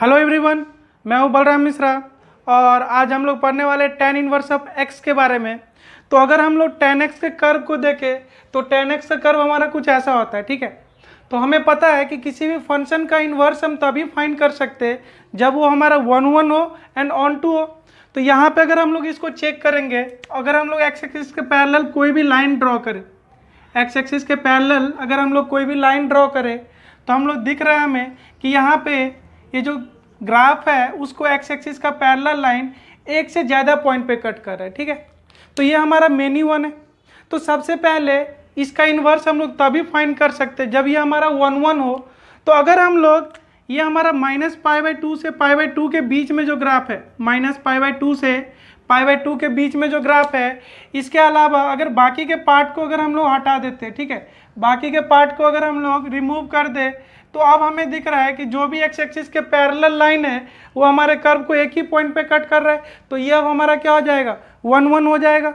hello everyone मैं हूं बलराम मिश्रा और आज हम लोग पढ़ने वाले टेन इनवर्स ऑफ एक्स के बारे में तो अगर हम लोग टेन एक्स के कर्व को देखें तो टेन एक्स का कर्व हमारा कुछ ऐसा होता है ठीक है तो हमें पता है कि किसी भी फंक्शन का इनवर्स हम तभी फाइंड कर सकते जब वो हमारा वन वन हो एंड ऑन टू हो तो यहाँ पर अगर हम लोग इसको चेक करेंगे अगर हम लोग एक्स एक्सिस के पैरल कोई भी लाइन ड्रॉ करें एक्स एक्सिस के पैरल अगर हम लोग कोई भी लाइन ड्रॉ करें तो हम लोग दिख रहा है हमें कि यहाँ पे ये जो ग्राफ है उसको एक्स एक्सिस का पैरल लाइन एक से ज़्यादा पॉइंट पे कट कर रहा है ठीक है तो ये हमारा मेनी वन है तो सबसे पहले इसका इन्वर्स हम लोग तभी फाइन कर सकते हैं जब ये हमारा वन वन हो तो अगर हम लोग ये हमारा माइनस पाई बाई टू से पाई बाई टू के बीच में जो ग्राफ है माइनस पाई बाई टू से पाई बाई टू के बीच में जो ग्राफ है इसके अलावा अगर बाकी के पार्ट को अगर हम लोग हटा देते ठीक है बाकी के पार्ट को अगर हम लोग रिमूव कर दे तो अब हमें दिख रहा है कि जो भी एक्स एक्सिस के पैरेलल लाइन है वो हमारे कर्व को एक ही पॉइंट पे कट कर रहा है तो ये अब हमारा क्या हो जाएगा वन वन हो जाएगा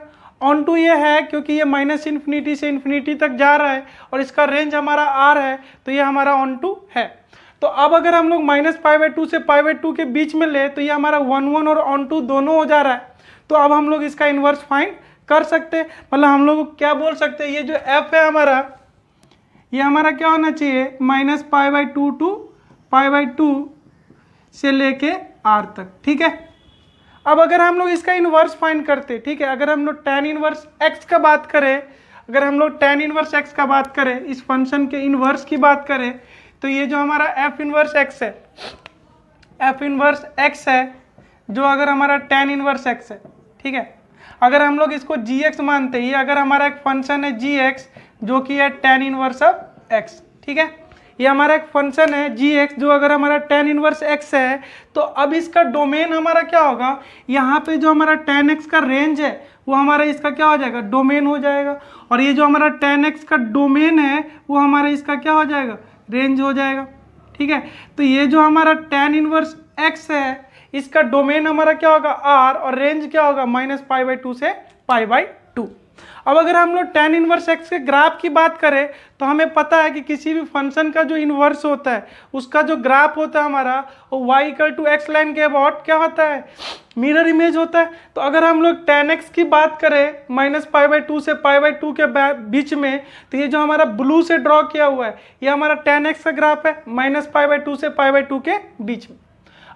ऑन टू ये है क्योंकि ये माइनस इन्फिनिटी से इन्फिनिटी तक जा रहा है और इसका रेंज हमारा आर है तो ये हमारा ऑन टू है तो अब अगर हम लोग माइनस फाइव बाई टू से फाइव बाई टू के बीच में ले तो ये हमारा वन वन और ऑन टू दोनों हो जा रहा है तो अब हम लोग इसका इन्वर्स फाइंड कर सकते हैं मतलब हम लोग क्या बोल सकते हैं ये जो एफ है हमारा ये हमारा क्या होना चाहिए minus pi by two two pi by two से लेके आर तक ठीक है अब अगर हम लोग इसका इन्वर्स फाइंड करते ठीक है अगर हम लोग टेन इन्वर्स एक्स का बात करें अगर हम लोग टेन इन्वर्स एक्स का बात करें इस फंक्शन के इन्वर्स की बात करें तो ये जो हमारा एफ इन्वर्स एक्स है एफ इन्वर्स एक्स है जो अगर हमारा टेन इन्वर्स एक्स है ठीक है अगर हम लोग इसको जी एक्स मानते हैं ये अगर हमारा एक फंक्शन है जी एक्स जो कि है टेन इनवर्स ऑफ एक्स ठीक है ये हमारा एक फंक्शन है जी एक्स जो अगर हमारा टेन इनवर्स एक्स है तो अब इसका डोमेन हमारा क्या होगा यहाँ पे जो हमारा टेन एक्स का रेंज है वो हमारा इसका क्या हो जाएगा डोमेन हो जाएगा और ये जो हमारा टेन एक्स का डोमेन है वो हमारा इसका क्या हो जाएगा रेंज हो जाएगा ठीक है तो ये जो हमारा टेन इनवर्स एक्स है इसका डोमेन हमारा क्या होगा आर और रेंज क्या होगा माइनस पाई बाई टू से पाई बाई अब अगर हम लोग टेन इनवर्स एक्स के ग्राफ की बात करें तो हमें पता है कि किसी भी फंक्शन का जो इनवर्स होता है उसका जो ग्राफ होता है हमारा वो y equal to x line के अबाउट क्या होता है मिरर इमेज होता है तो अगर हम लोग टेन एक्स की बात करें माइनस पाई बाई टू से पाई बाई टू के बीच में तो ये जो हमारा ब्लू से ड्रॉ किया हुआ है ये हमारा टेन एक्स का ग्राफ है माइनस पाई बाई टू से पाई बाई टू के बीच में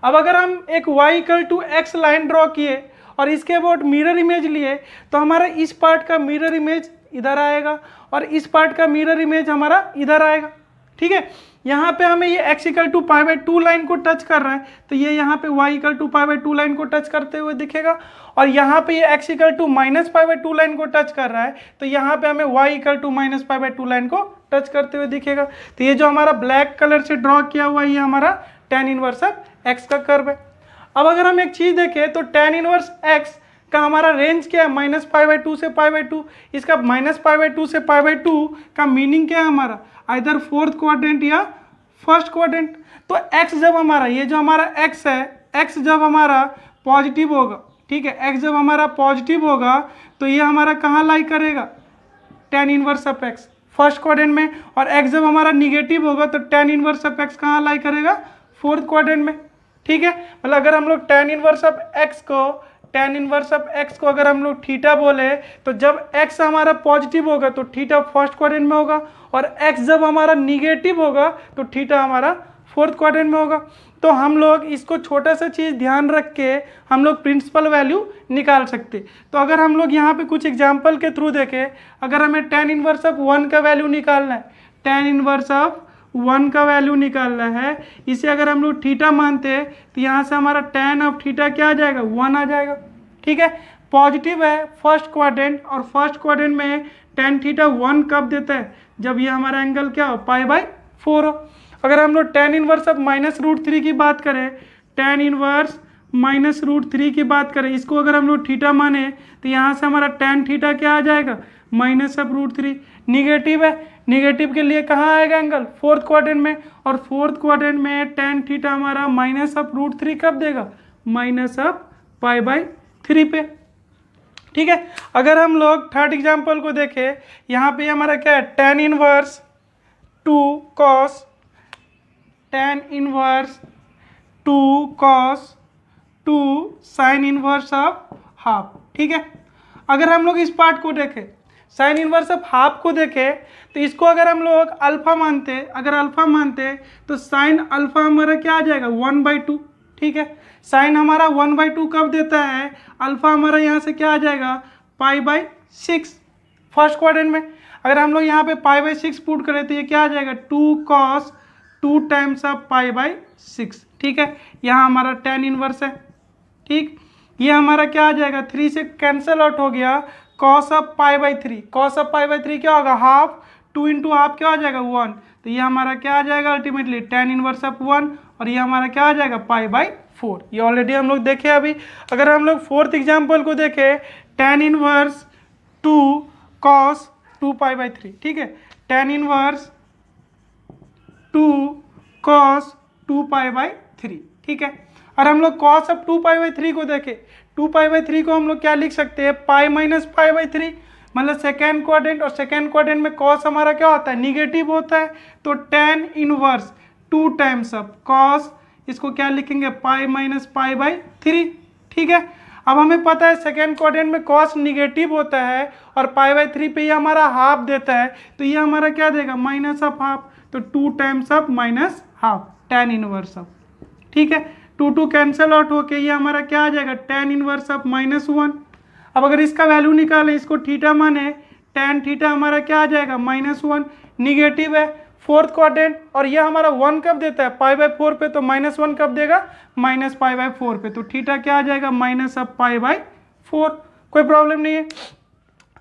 अब अगर हम एक y equal to x line draw किए और इसके अबाउट मिरर इमेज लिए तो हमारा इस पार्ट का मिरर इमेज इधर आएगा और इस पार्ट का मिरर इमेज हमारा इधर आएगा ठीक है यहाँ पे हमें ये x to pi by two line को टच कर रहा है तो ये यहाँ पे y equal to pi by two line को टच करते हुए दिखेगा और यहाँ पे ये x to minus pi by two line को टच कर रहा है तो यहाँ पे हमें y equal to minus pi by two line को टच करते हुए दिखेगा तो ये जो हमारा ब्लैक कलर से ड्रॉ किया हुआ है ये हमारा टेन इनवर्स एक्स का कर्व है अब अगर हम एक चीज़ देखें तो टेन इनवर्स एक्स का हमारा रेंज क्या है माइनस फाइव बाई टू से फाइव बाई टू इसका माइनस फाइव बाई टू से फाइव बाई टू का मीनिंग क्या है हमारा आइधर फोर्थ क्वाड्रेंट या फर्स्ट क्वाड्रेंट तो एक्स जब हमारा ये जो हमारा एक्स है एक्स जब हमारा पॉजिटिव होगा ठीक है एक्स जब हमारा पॉजिटिव होगा तो ये हमारा कहाँ लाई करेगा tan inverse of x first quadrant में और एक्स जब हमारा निगेटिव होगा तो टेन इनवर्स ऑफ एक्स कहाँ लाई करेगा फोर्थ क्वाड्रेंट में ठीक है मतलब अगर हम लोग टेन इनवर्स ऑफ एक्स को टेन इनवर्स ऑफ एक्स को अगर हम लोग थीटा बोले तो जब एक्स हमारा पॉजिटिव होगा तो थीटा फर्स्ट क्वाड्रेंट में होगा और एक्स जब हमारा निगेटिव होगा तो थीटा हमारा फोर्थ क्वाड्रेंट में होगा तो हम लोग इसको छोटा सा चीज़ ध्यान रख के हम लोग प्रिंसिपल वैल्यू निकाल सकते तो अगर हम लोग यहाँ पे कुछ एग्जाम्पल के थ्रू देखें अगर हमें टेन इनवर्स ऑफ वन का वैल्यू निकालना है टेन इनवर्स ऑफ वन का वैल्यू निकालना है इसे अगर हम लोग थीटा मानते हैं तो यहाँ से हमारा टेन ऑफ थीटा क्या आ जाएगा वन आ जाएगा ठीक है पॉजिटिव है फर्स्ट क्वाड्रेंट और फर्स्ट क्वाड्रेंट में टेन थीटा वन कब देता है जब ये हमारा एंगल क्या हो पाई बाई फोर हो अगर हम लोग tan inverse of minus root three की बात करें tan inverse minus root three की बात करें इसको अगर हम लोग थीटा माने तो यहाँ से हमारा टेन थीटा क्या आ जाएगा माइनस अब रूट थ्री निगेटिव है निगेटिव के लिए कहाँ आएगा एंगल फोर्थ क्वार्टर में और फोर्थ क्वार्टर में टेन थीटा हमारा माइनस अप रूट थ्री कब देगा minus of pi by three पे ठीक है अगर हम लोग थर्ड एग्जाम्पल को देखें यहाँ पे हमारा क्या है tan inverse two cos tan inverse two cos two sine inverse of half ठीक है अगर हम लोग इस पार्ट को देखें साइन इनवर्स ऑफ हाफ को देखें तो इसको अगर हम लोग अल्फा मानते अगर अल्फा मानते तो साइन अल्फा हमारा क्या आ जाएगा वन बाई टू ठीक है साइन हमारा वन बाई टू कब देता है अल्फा हमारा यहाँ से क्या आ जाएगा pi by six first quarter में अगर हम लोग यहाँ पे पाई बाई सिक्स पुट करें तो ये क्या आ जाएगा two cos two times of pi by six ठीक है यहाँ हमारा टेन इनवर्स है ठीक ये हमारा क्या आ जाएगा थ्री से कैंसल आउट हो गया cos of pi by three cos of pi by three क्या होगा हाफ टू इंटू हाफ क्या हो जाएगा वन तो ये हमारा क्या आ जाएगा ultimately tan inverse of one और ये हमारा क्या आ जाएगा पाई बाई फोर ये ऑलरेडी हम लोग देखे अभी अगर हम लोग फोर्थ एग्जाम्पल को देखें tan inverse two cos two pi by three ठीक है tan inverse two cos two pi by three ठीक है और हम लोग cos of two pi by three को देखें टू पाई बाई थ्री को हम लोग क्या लिख सकते हैं pi minus pi by three मतलब सेकेंड क्वाड्रेंट और सेकेंड क्वाड्रेंट में कॉस हमारा क्या होता है निगेटिव होता है तो tan inverse two times of cos इसको क्या लिखेंगे pi minus pi by three ठीक है अब हमें पता है सेकेंड क्वाड्रेंट में कॉस निगेटिव होता है और पाई बाई थ्री पे ये हमारा हाफ देता है तो ये हमारा क्या देगा माइनस ऑफ हाफ तो two times of minus half tan inverse of ठीक है टू टू कैंसिल आउट होके ये हमारा क्या आ जाएगा tan inverse of minus one अब अगर इसका वैल्यू निकालें इसको थीटा माने टेन थीटा हमारा क्या आ जाएगा माइनस वन निगेटिव है फोर्थ क्वाड्रेंट और यह हमारा वन कब देता है पाई बाई फोर पे तो माइनस वन कब देगा माइनस पाई बाई फोर पे तो थीटा क्या आ जाएगा minus of pi by four कोई प्रॉब्लम नहीं है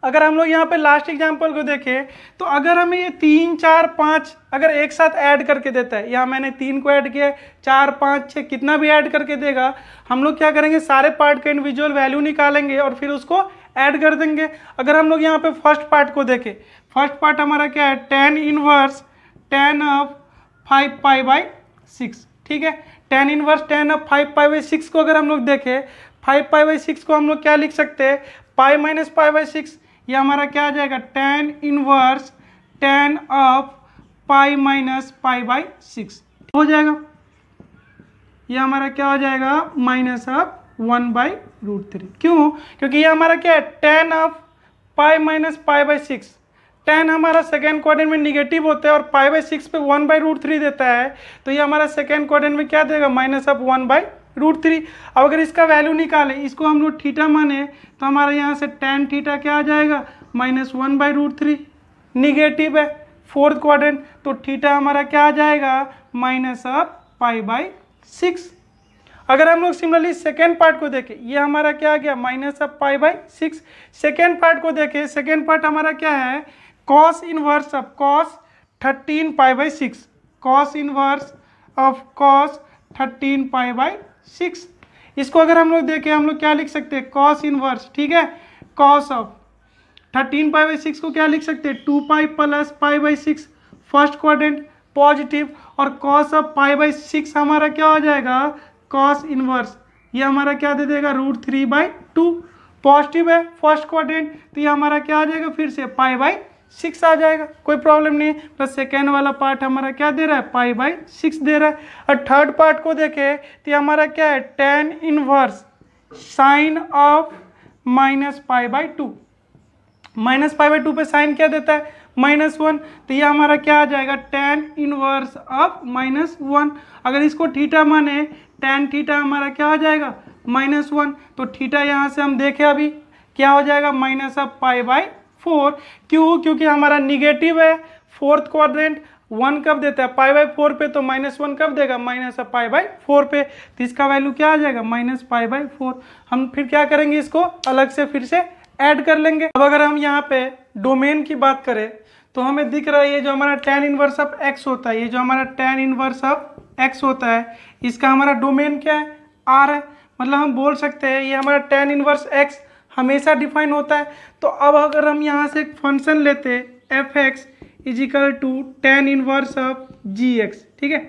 अगर हम लोग यहाँ पे लास्ट एग्जाम्पल को देखें तो अगर हमें ये तीन चार पाँच अगर एक साथ ऐड करके देता है यहाँ मैंने तीन को ऐड किया चार पाँच छः कितना भी ऐड करके देगा हम लोग क्या करेंगे सारे पार्ट का इंडिविजुअल वैल्यू निकालेंगे और फिर उसको ऐड कर देंगे अगर हम लोग यहाँ पर फर्स्ट पार्ट को देखें फर्स्ट पार्ट हमारा क्या है tan inverse tan of five pi by six ठीक है tan inverse tan of five pi by six को अगर हम लोग देखें फाइव पाई बाई सिक्स को हम लोग क्या लिख सकते हैं pi minus pi by six ये हमारा क्या आ जाएगा tan inverse tan of pi minus pi by six हो जाएगा ये हमारा क्या हो जाएगा minus of one by root three क्यों क्योंकि ये हमारा क्या है tan of pi minus pi by six tan हमारा सेकेंड क्वार्टर में निगेटिव होता है और पाई बाई सिक्स पे वन बाई रूट थ्री देता है तो ये हमारा सेकेंड क्वार्टर में क्या देगा minus of one by root three अब अगर इसका वैल्यू निकालें इसको हम लोग थीटा माने तो हमारे यहाँ से टेन थीटा क्या आ जाएगा minus one by root three negative है फोर्थ क्वाड्रेंट तो थीटा हमारा क्या आ जाएगा minus of pi by six अगर हम लोग सिमिलरली सेकेंड पार्ट को देखें ये हमारा क्या आ गया minus of pi by six second part को देखें सेकेंड पार्ट हमारा क्या है cos inverse of cos thirteen pi by six cos inverse of cos thirteen pi by six इसको अगर हम लोग देखें हम लोग क्या लिख सकते हैं कॉस इनवर्स ठीक है cos of thirteen pi by six को क्या लिख सकते हैं two pi plus pi by six first quadrant positive और cos of pi by six हमारा क्या हो जाएगा कॉस इनवर्स ये हमारा क्या दे देगा root three by two positive है फर्स्ट क्वाड्रेंट तो ये हमारा क्या आ जाएगा फिर से पाई बाई सिक्स आ जाएगा कोई प्रॉब्लम नहीं है प्लस सेकेंड वाला पार्ट हमारा क्या दे रहा है पाई बाई सिक्स दे रहा है और थर्ड पार्ट को देखें तो ये हमारा क्या है tan inverse sine of minus pi by two minus pi by two पर साइन क्या देता है माइनस वन तो ये हमारा क्या आ जाएगा tan inverse of minus one अगर इसको थीटा माने टेन थीटा हमारा क्या हो जाएगा माइनस वन तो थीटा यहाँ से हम देखें अभी क्या हो जाएगा minus of pi by four क्यों क्योंकि हमारा निगेटिव है फोर्थ क्वाड्रेंट वन कब देता है पाई बाई फोर पे तो माइनस वन कब देगा माइनस है पाई बाई फोर पे तो इसका वैल्यू क्या आ जाएगा माइनस पाई बाई फोर हम फिर क्या करेंगे इसको अलग से फिर से ऐड कर लेंगे अब अगर हम यहाँ पे डोमेन की बात करें तो हमें दिख रहा है ये जो हमारा टेन इनवर्स ऑफ एक्स होता है ये जो हमारा टेन इनवर्स ऑफ एक्स होता है इसका हमारा डोमेन क्या है आर है मतलब हम बोल सकते हैं ये हमारा टेन इनवर्स एक्स हमेशा डिफाइन होता है तो अब अगर हम यहाँ से एक फंक्शन लेते f x equal to tan inverse of g x ठीक है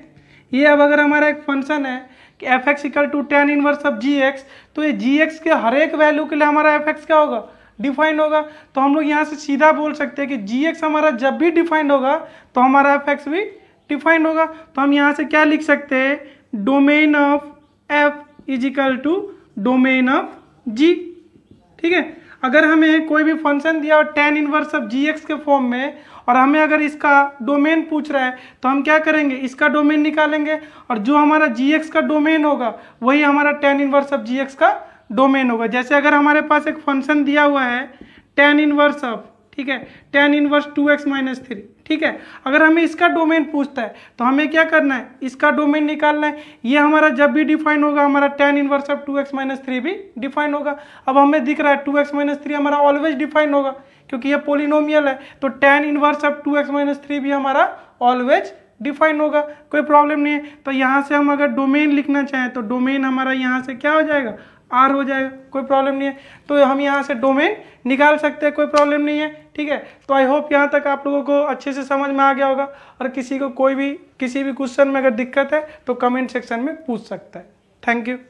ये अब अगर हमारा एक फंक्शन है कि f x equal to tan inverse of g x तो ये जी एक्स के हर एक वैल्यू के लिए हमारा एफ एक्स क्या होगा डिफाइंड होगा तो हम लोग यहाँ से सीधा बोल सकते हैं कि जी एक्स हमारा जब भी डिफाइंड होगा तो हमारा एफ एक्स भी डिफाइंड होगा तो हम यहाँ से क्या लिख सकते हैं domain of f equal to domain of g ठीक है अगर हमें कोई भी फंक्शन दिया और tan inverse of g x के फॉर्म में और हमें अगर इसका डोमेन पूछ रहा है तो हम क्या करेंगे इसका डोमेन निकालेंगे और जो हमारा जी एक्स का डोमेन होगा वही हमारा tan inverse of g x का डोमेन होगा जैसे अगर हमारे पास एक फंक्शन दिया हुआ है टेन इनवर्स ऑफ ठीक है tan inverse two x minus three ठीक है अगर हमें इसका डोमेन पूछता है तो हमें क्या करना है इसका डोमेन निकालना है ये हमारा जब भी डिफाइन होगा हमारा tan inverse of two x minus three भी डिफाइन होगा अब हमें दिख रहा है टू एक्स माइनस थ्री हमारा ऑलवेज डिफाइन होगा क्योंकि ये पोलिनोमियल है तो tan inverse of two x minus three भी हमारा ऑलवेज डिफाइन होगा कोई प्रॉब्लम नहीं है तो यहाँ से हम अगर डोमेन लिखना चाहें तो डोमेन हमारा यहाँ से क्या हो जाएगा आर हो जाएगा कोई प्रॉब्लम नहीं है तो हम यहाँ से डोमेन निकाल सकते हैं कोई प्रॉब्लम नहीं है ठीक है तो आई होप यहाँ तक आप लोगों को अच्छे से समझ में आ गया होगा और किसी को कोई भी किसी भी क्वेश्चन में अगर दिक्कत है तो कमेंट सेक्शन में पूछ सकता है थैंक यू